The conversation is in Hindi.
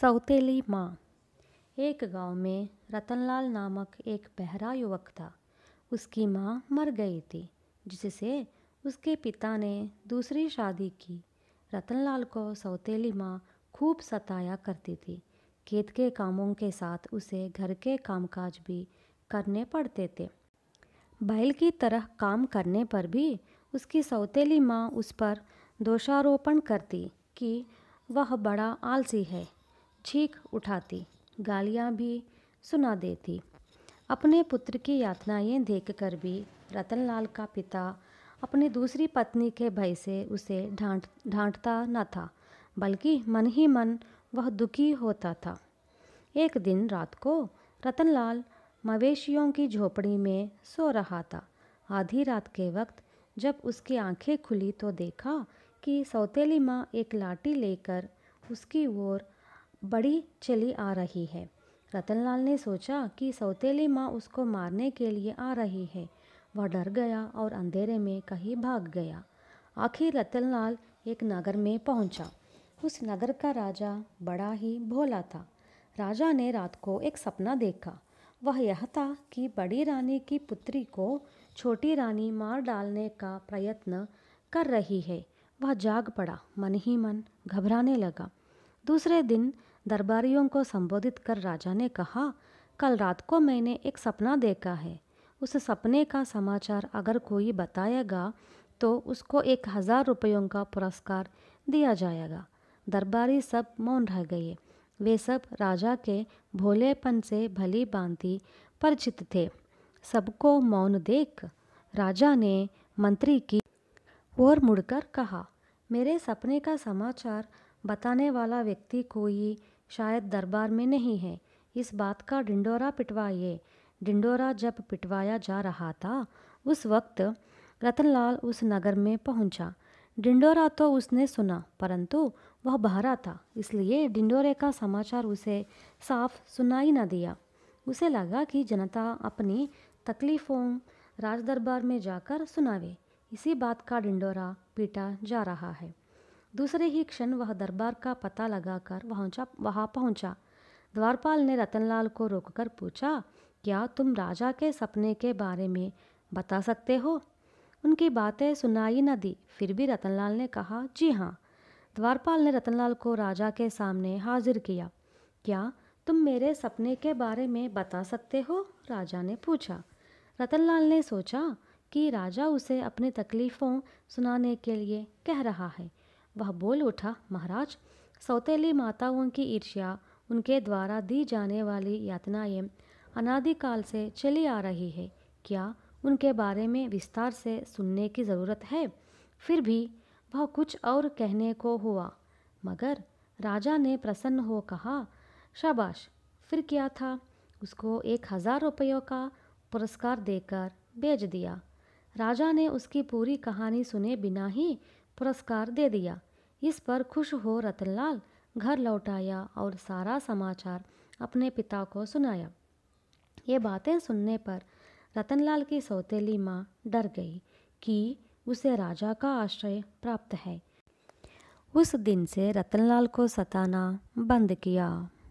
सौतेली माँ एक गांव में रतनलाल नामक एक बहरा युवक था उसकी माँ मर गई थी जिससे उसके पिता ने दूसरी शादी की रतनलाल को सौतेली माँ खूब सताया करती थी खेत के कामों के साथ उसे घर के कामकाज भी करने पड़ते थे बैल की तरह काम करने पर भी उसकी सौतेली माँ उस पर दोषारोपण करती कि वह बड़ा आलसी है चीख उठाती गालियाँ भी सुना देती अपने पुत्र की यातनाएं देखकर भी रतनलाल का पिता अपनी दूसरी पत्नी के भय से उसे ढांट ढांटता न था बल्कि मन ही मन वह दुखी होता था एक दिन रात को रतनलाल मवेशियों की झोपड़ी में सो रहा था आधी रात के वक्त जब उसकी आंखें खुली तो देखा कि सौतेली माँ एक लाठी लेकर उसकी ओर बड़ी चली आ रही है रतनलाल ने सोचा कि सौतेली माँ उसको मारने के लिए आ रही है वह डर गया और अंधेरे में कहीं भाग गया आखिर रतनलाल एक नगर में पहुंचा। उस नगर का राजा बड़ा ही भोला था राजा ने रात को एक सपना देखा वह यह था कि बड़ी रानी की पुत्री को छोटी रानी मार डालने का प्रयत्न कर रही है वह जाग पड़ा मन ही मन घबराने लगा दूसरे दिन दरबारियों को संबोधित कर राजा ने कहा कल रात को मैंने एक सपना देखा है उस सपने का समाचार अगर कोई बताएगा तो उसको एक हज़ार रुपयों का पुरस्कार दिया जाएगा दरबारी सब मौन रह गए वे सब राजा के भोलेपन से भली भांति परिचित थे सबको मौन देख राजा ने मंत्री की ओर मुड़कर कहा मेरे सपने का समाचार बताने वाला व्यक्ति कोई शायद दरबार में नहीं है इस बात का डिंडोरा पिटवाइए डिंडोरा जब पिटवाया जा रहा था उस वक्त रतनलाल उस नगर में पहुंचा डिंडोरा तो उसने सुना परंतु वह बहरा था इसलिए डिंडोरे का समाचार उसे साफ सुनाई न दिया उसे लगा कि जनता अपनी तकलीफ़ों राजदरबार में जाकर सुनावे इसी बात का डिंडोरा पीटा जा रहा है दूसरे ही क्षण वह दरबार का पता लगाकर पहुंचा वहाँ पहुंचा द्वारपाल ने रतनलाल को रोककर पूछा क्या तुम राजा के सपने के बारे में बता सकते हो उनकी बातें सुनाई न दी फिर भी रतनलाल ने कहा जी हाँ द्वारपाल ने रतनलाल को राजा के सामने हाजिर किया क्या तुम मेरे सपने के बारे में बता सकते हो राजा ने पूछा रतनलाल ने सोचा कि राजा उसे अपनी तकलीफ़ों सुनाने के लिए कह रहा है वह बोल उठा महाराज सौतेली माताओं की ईर्ष्या उनके द्वारा दी जाने वाली यातनाएं अनादिकाल से चली आ रही है क्या उनके बारे में विस्तार से सुनने की ज़रूरत है फिर भी वह कुछ और कहने को हुआ मगर राजा ने प्रसन्न हो कहा शाबाश फिर क्या था उसको एक हज़ार रुपयों का पुरस्कार देकर भेज दिया राजा ने उसकी पूरी कहानी सुने बिना ही पुरस्कार दे दिया इस पर खुश हो रतनलाल घर लौट आया और सारा समाचार अपने पिता को सुनाया ये बातें सुनने पर रतनलाल की सौतेली माँ डर गई कि उसे राजा का आश्रय प्राप्त है उस दिन से रतनलाल को सताना बंद किया